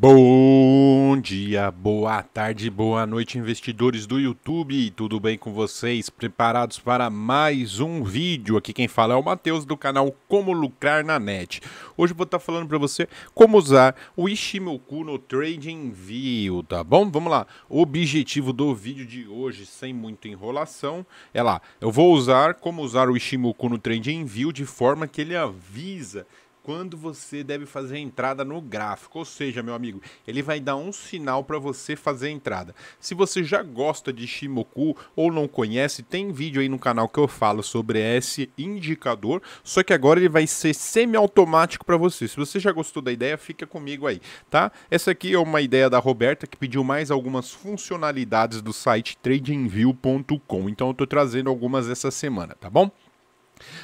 Bom dia, boa tarde, boa noite, investidores do YouTube. Tudo bem com vocês? Preparados para mais um vídeo? Aqui quem fala é o Matheus do canal Como Lucrar na Net. Hoje vou estar falando para você como usar o Ishimoku no Trading View, tá bom? Vamos lá. O objetivo do vídeo de hoje, sem muita enrolação, é lá. Eu vou usar como usar o Ishimoku no Trading View de forma que ele avisa quando você deve fazer a entrada no gráfico. Ou seja, meu amigo, ele vai dar um sinal para você fazer a entrada. Se você já gosta de Shimoku ou não conhece, tem vídeo aí no canal que eu falo sobre esse indicador, só que agora ele vai ser semi-automático para você. Se você já gostou da ideia, fica comigo aí, tá? Essa aqui é uma ideia da Roberta que pediu mais algumas funcionalidades do site tradingview.com. Então eu estou trazendo algumas essa semana, tá bom?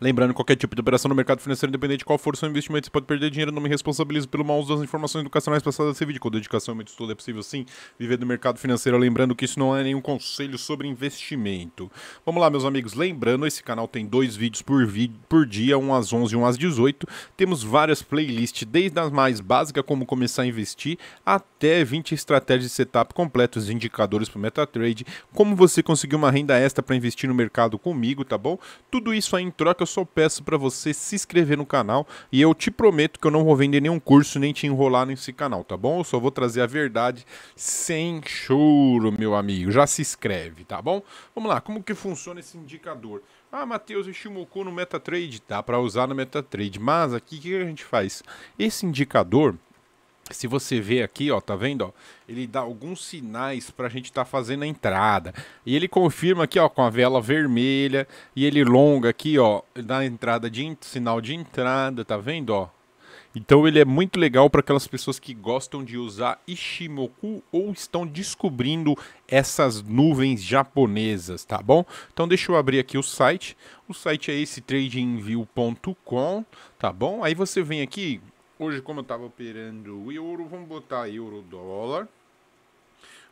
Lembrando, qualquer tipo de operação no mercado financeiro, independente de qual for o seu investimento, você pode perder dinheiro. Não me responsabilizo pelo mau uso das informações educacionais passadas nesse vídeo. Com dedicação e é muito estudo é possível, sim, viver do mercado financeiro. Lembrando que isso não é nenhum conselho sobre investimento. Vamos lá, meus amigos. Lembrando, esse canal tem dois vídeos por, vídeo, por dia, um às 11 e um às 18. Temos várias playlists, desde as mais básicas, como começar a investir, até 20 estratégias de setup completos, indicadores para o MetaTrade, como você conseguir uma renda extra para investir no mercado comigo, tá bom? Tudo isso aí é em troca, eu só peço para você se inscrever no canal e eu te prometo que eu não vou vender nenhum curso nem te enrolar nesse canal, tá bom? Eu só vou trazer a verdade sem choro, meu amigo. Já se inscreve, tá bom? Vamos lá, como que funciona esse indicador? Ah, Matheus, Shimoku no MetaTrade. Dá para usar no MetaTrade, mas aqui o que a gente faz? Esse indicador se você vê aqui, ó, tá vendo, ó, ele dá alguns sinais para a gente estar tá fazendo a entrada. E ele confirma aqui, ó, com a vela vermelha e ele longa aqui, ó, dá entrada de sinal de entrada, tá vendo, ó? Então ele é muito legal para aquelas pessoas que gostam de usar Ishimoku ou estão descobrindo essas nuvens japonesas, tá bom? Então deixa eu abrir aqui o site. O site é esse tradingview.com, tá bom? Aí você vem aqui Hoje, como eu estava operando o euro, vamos botar euro dólar.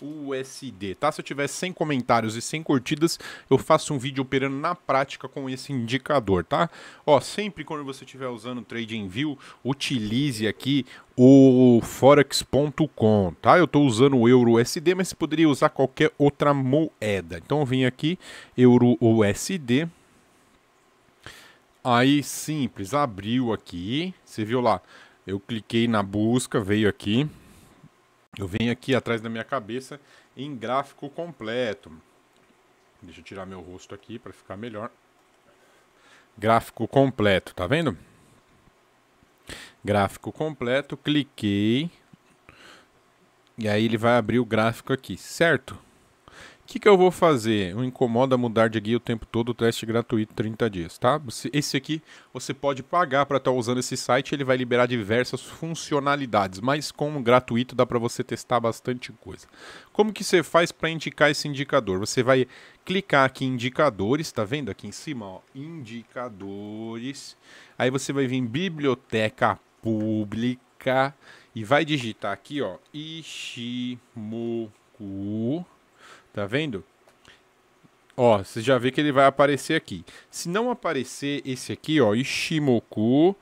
USD, tá? Se eu tiver 100 comentários e 100 curtidas, eu faço um vídeo operando na prática com esse indicador, tá? Ó, sempre quando você estiver usando o TradingView, utilize aqui o forex.com, tá? Eu estou usando o euro USD, mas você poderia usar qualquer outra moeda. Então eu vim aqui euro USD. Aí simples, abriu aqui, você viu lá eu cliquei na busca, veio aqui. Eu venho aqui atrás da minha cabeça em gráfico completo. Deixa eu tirar meu rosto aqui para ficar melhor. Gráfico completo, tá vendo? Gráfico completo, cliquei. E aí ele vai abrir o gráfico aqui, certo? que, que eu vou fazer? Me Incomoda mudar de guia o tempo todo, o teste gratuito 30 dias, tá? Esse aqui você pode pagar para estar tá usando esse site, ele vai liberar diversas funcionalidades, mas como gratuito dá para você testar bastante coisa. Como que você faz para indicar esse indicador? Você vai clicar aqui em indicadores, tá vendo aqui em cima, ó, indicadores. Aí você vai vir em biblioteca pública e vai digitar aqui, ó, Ishimoku Tá vendo? Ó, você já vê que ele vai aparecer aqui. Se não aparecer esse aqui, ó, Ishimoku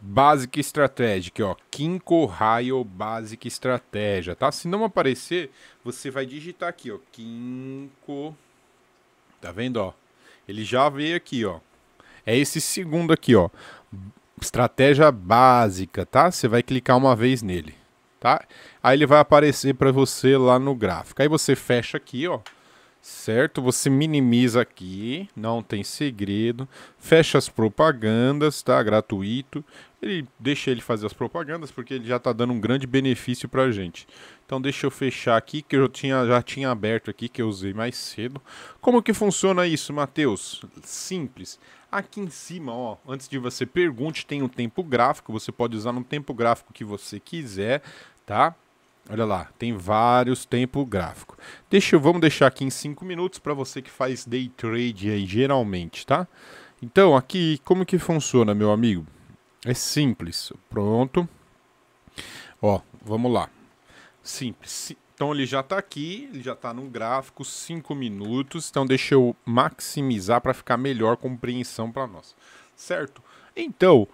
Basic Strategic, ó, Kinko Raio Basic Estratégia, tá? Se não aparecer, você vai digitar aqui, ó, Kinko, tá vendo, ó? Ele já veio aqui, ó. É esse segundo aqui, ó, Estratégia Básica, tá? Você vai clicar uma vez nele tá? Aí ele vai aparecer para você lá no gráfico. Aí você fecha aqui, ó, certo? Você minimiza aqui, não tem segredo. Fecha as propagandas, tá? Gratuito. Ele deixa ele fazer as propagandas porque ele já tá dando um grande benefício pra gente. Então deixa eu fechar aqui que eu tinha, já tinha aberto aqui que eu usei mais cedo. Como que funciona isso, Matheus? Simples. Aqui em cima, ó, antes de você pergunte, tem o um tempo gráfico, você pode usar no tempo gráfico que você quiser tá? Olha lá, tem vários tempo gráfico. Deixa eu, vamos deixar aqui em 5 minutos para você que faz day trade aí geralmente, tá? Então, aqui como que funciona, meu amigo? É simples. Pronto. Ó, vamos lá. Simples. Então ele já está aqui, ele já está num gráfico, 5 minutos. Então deixa eu maximizar para ficar melhor compreensão para nós. Certo? Então,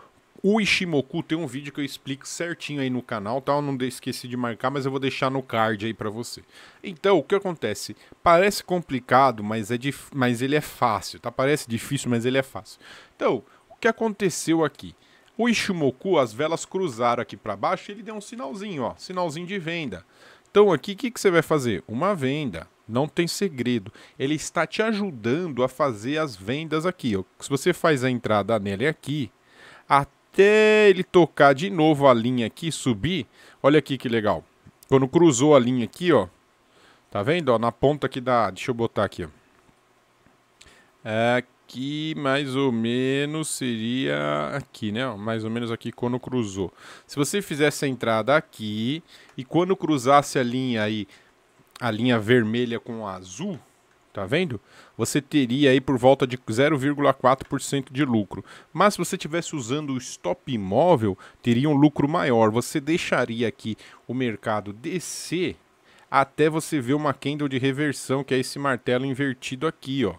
o Ishimoku tem um vídeo que eu explico certinho aí no canal, tá? Eu não esqueci de marcar, mas eu vou deixar no card aí para você. Então, o que acontece? Parece complicado, mas, é dif... mas ele é fácil, tá? Parece difícil, mas ele é fácil. Então, o que aconteceu aqui? O Ishimoku, as velas cruzaram aqui para baixo e ele deu um sinalzinho, ó, sinalzinho de venda. Então aqui o que, que, você vai fazer? Uma venda. Não tem segredo. Ele está te ajudando a fazer as vendas aqui. Ó. Se você faz a entrada nele aqui, até até ele tocar de novo a linha aqui, subir. Olha aqui que legal. Quando cruzou a linha aqui, ó. Tá vendo? Ó, na ponta aqui da... Deixa eu botar aqui, ó. Aqui, mais ou menos, seria aqui, né? mais ou menos aqui quando cruzou. Se você fizesse a entrada aqui e quando cruzasse a linha aí, a linha vermelha com azul, Tá vendo? Você teria aí por volta de 0,4% de lucro. Mas se você estivesse usando o stop imóvel, teria um lucro maior. Você deixaria aqui o mercado descer até você ver uma candle de reversão, que é esse martelo invertido aqui, ó.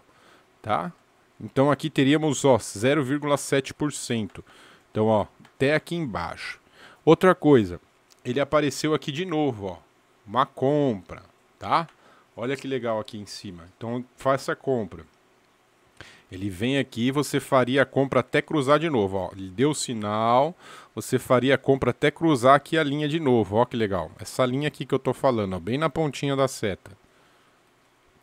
Tá? Então aqui teríamos, ó, 0,7%. Então, ó, até aqui embaixo. Outra coisa, ele apareceu aqui de novo, ó. Uma compra, tá? Olha que legal aqui em cima. Então faça a compra. Ele vem aqui, você faria a compra até cruzar de novo. Ó. Ele deu o sinal, você faria a compra até cruzar aqui a linha de novo. Olha que legal. Essa linha aqui que eu estou falando, ó, bem na pontinha da seta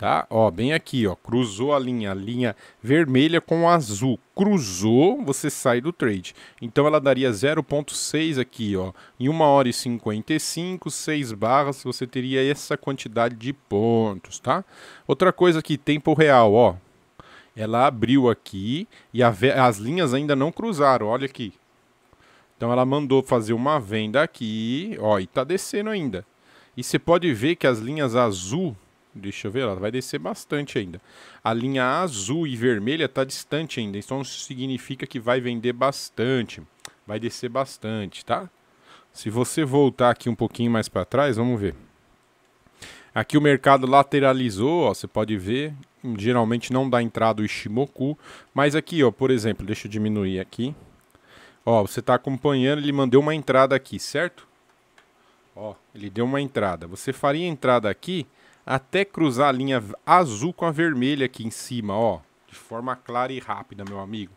tá? Ó, bem aqui, ó, cruzou a linha, a linha vermelha com azul. Cruzou, você sai do trade. Então ela daria 0.6 aqui, ó. Em 1 hora e 55, 6 barras, você teria essa quantidade de pontos, tá? Outra coisa aqui, tempo real, ó. Ela abriu aqui e as linhas ainda não cruzaram, olha aqui. Então ela mandou fazer uma venda aqui, ó, e tá descendo ainda. E você pode ver que as linhas azul Deixa eu ver, ela vai descer bastante ainda. A linha azul e vermelha está distante ainda, então significa que vai vender bastante. Vai descer bastante, tá? Se você voltar aqui um pouquinho mais para trás, vamos ver. Aqui o mercado lateralizou, ó, você pode ver. Geralmente não dá entrada o Ishimoku. Mas aqui, ó, por exemplo, deixa eu diminuir aqui. Ó, você está acompanhando, ele mandou uma entrada aqui, certo? Ó, ele deu uma entrada. Você faria entrada aqui até cruzar a linha azul com a vermelha aqui em cima, ó, de forma clara e rápida, meu amigo,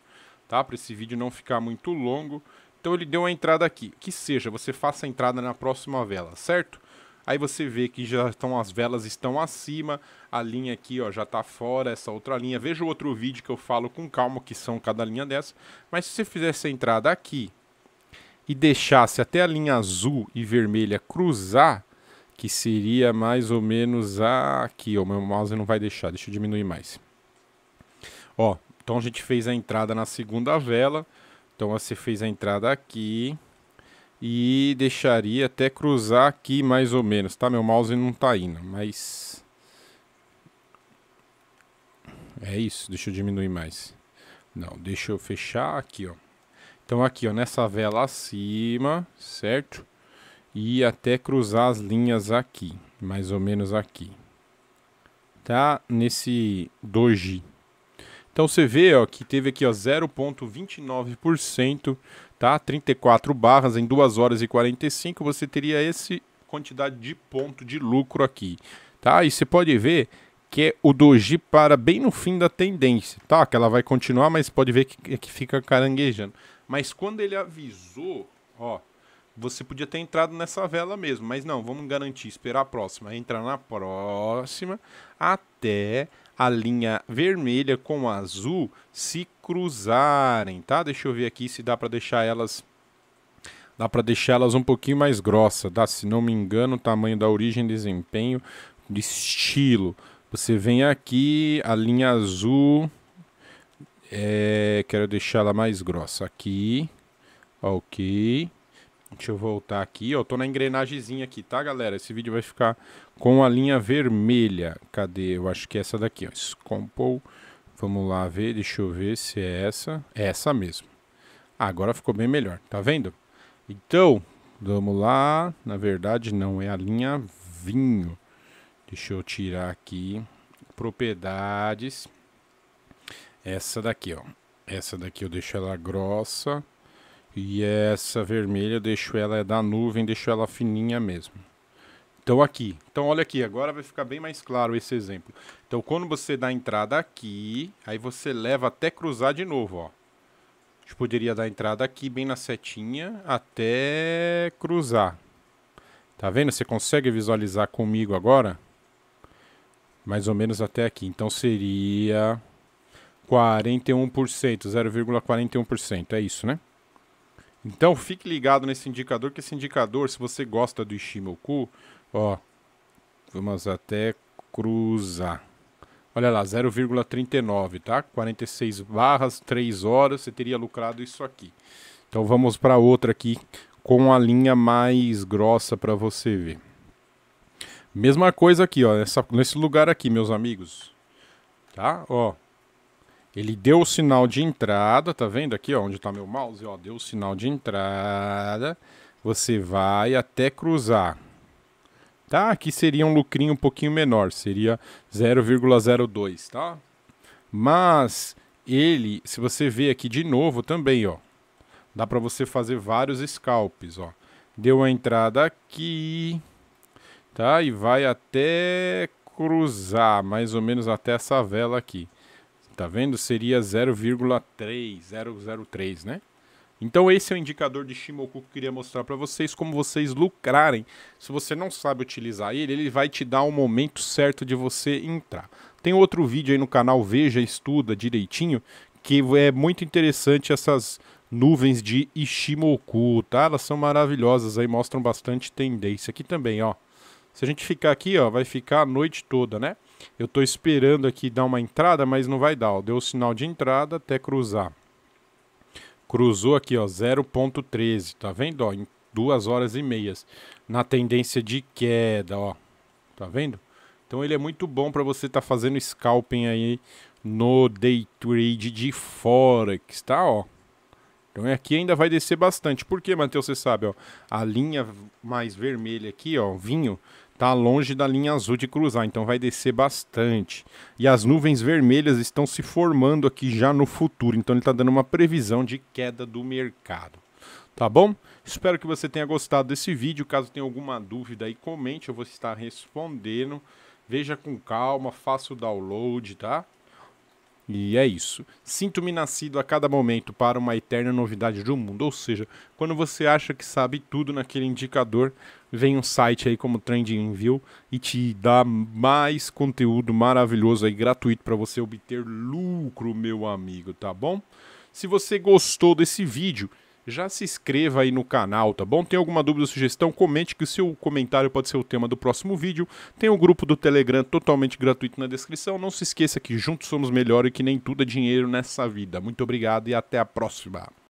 tá? Para esse vídeo não ficar muito longo. Então ele deu a entrada aqui, que seja, você faça a entrada na próxima vela, certo? Aí você vê que já estão as velas estão acima, a linha aqui ó, já está fora, essa outra linha. Veja o outro vídeo que eu falo com calma que são cada linha dessa. Mas se você fizesse a entrada aqui e deixasse até a linha azul e vermelha cruzar, que seria mais ou menos aqui. O meu mouse não vai deixar, deixa eu diminuir mais. Ó, então a gente fez a entrada na segunda vela. Então você fez a entrada aqui e deixaria até cruzar aqui mais ou menos, tá? Meu mouse não tá indo, mas é isso. Deixa eu diminuir mais. Não, deixa eu fechar aqui, ó. Então aqui, ó, nessa vela acima, certo? e até cruzar as linhas aqui, mais ou menos aqui. Tá nesse doji. Então você vê ó, que teve aqui 0,29%, tá? 34 barras em 2 horas e 45 você teria essa quantidade de ponto de lucro aqui, tá? E você pode ver que é o doji para bem no fim da tendência, tá? Que ela vai continuar, mas pode ver que, que fica caranguejando. Mas quando ele avisou, ó, você podia ter entrado nessa vela mesmo, mas não, vamos garantir, esperar a próxima, entrar na próxima até a linha vermelha com azul se cruzarem, tá? Deixa eu ver aqui se dá para deixar elas dá para deixar elas um pouquinho mais grossa, tá? Se não me engano, o tamanho da origem, desempenho, de estilo. Você vem aqui, a linha azul é, quero deixar ela mais grossa aqui. OK. Deixa eu voltar aqui. Eu tô na engrenagemzinha aqui, tá, galera? Esse vídeo vai ficar com a linha vermelha. Cadê? Eu acho que é essa daqui, ó. Vamos lá ver, deixa eu ver se é essa. É essa mesmo. Ah, agora ficou bem melhor, tá vendo? Então, vamos lá. Na verdade, não é a linha vinho. Deixa eu tirar aqui. Propriedades. Essa daqui, ó. Essa daqui eu deixo ela grossa. E essa vermelha eu deixo ela é da nuvem, deixo ela fininha mesmo. Então aqui, então olha aqui, agora vai ficar bem mais claro esse exemplo. Então quando você dá a entrada aqui, aí você leva até cruzar de novo, ó. A gente poderia dar a entrada aqui bem na setinha até cruzar. Tá vendo? Você consegue visualizar comigo agora? Mais ou menos até aqui. Então seria 41%, 0,41%, é isso, né? Então fique ligado nesse indicador, que esse indicador, se você gosta do Ishimoku, ó, vamos até cruzar. Olha lá, 0,39, tá? 46 barras, 3 horas, você teria lucrado isso aqui. Então vamos para outra aqui com a linha mais grossa para você ver. Mesma coisa aqui, ó, nesse lugar aqui, meus amigos. Tá? Ó, ele deu o sinal de entrada, tá vendo aqui ó, onde está meu mouse? Ó, deu o sinal de entrada, você vai até cruzar. Tá? Aqui seria um lucrinho um pouquinho menor, seria 0,02, tá? Mas ele, se você ver aqui de novo também, ó, dá para você fazer vários scalps, ó. Deu a entrada aqui, tá? E vai até cruzar, mais ou menos até essa vela aqui. Tá vendo? Seria 0,3003 né? Então esse é o indicador de Shimoku que eu queria mostrar para vocês como vocês lucrarem. Se você não sabe utilizar ele, ele vai te dar o um momento certo de você entrar. Tem outro vídeo aí no canal Veja, estuda direitinho, que é muito interessante essas nuvens de Ishimoku, tá? Elas são maravilhosas aí, mostram bastante tendência aqui também, ó. Se a gente ficar aqui, ó, vai ficar a noite toda, né? Eu estou esperando aqui dar uma entrada, mas não vai dar. Ó. Deu o sinal de entrada até cruzar. Cruzou aqui, ó, 0.13, tá vendo? Ó, em duas horas e meias. Na tendência de queda, ó. Tá vendo? Então ele é muito bom para você estar tá fazendo scalping aí no day trade de forex, tá, ó. Então aqui ainda vai descer bastante. Por quê, Matheus? Você sabe, ó, a linha mais vermelha aqui, ó, vinho, está longe da linha azul de cruzar, então vai descer bastante. E as nuvens vermelhas estão se formando aqui já no futuro, então ele está dando uma previsão de queda do mercado. Tá bom? Espero que você tenha gostado desse vídeo. Caso tenha alguma dúvida aí, comente, eu vou estar respondendo. Veja com calma, faça o download, tá? E é isso. Sinto-me nascido a cada momento para uma eterna novidade do mundo. Ou seja, quando você acha que sabe tudo naquele indicador, vem um site aí como Trending View e te dá mais conteúdo maravilhoso aí gratuito para você obter lucro, meu amigo, tá bom? Se você gostou desse vídeo, já se inscreva aí no canal, tá bom? Tem alguma dúvida ou sugestão? Comente que o seu comentário pode ser o tema do próximo vídeo. Tem o um grupo do Telegram totalmente gratuito na descrição. Não se esqueça que juntos somos melhor e que nem tudo é dinheiro nessa vida. Muito obrigado e até a próxima.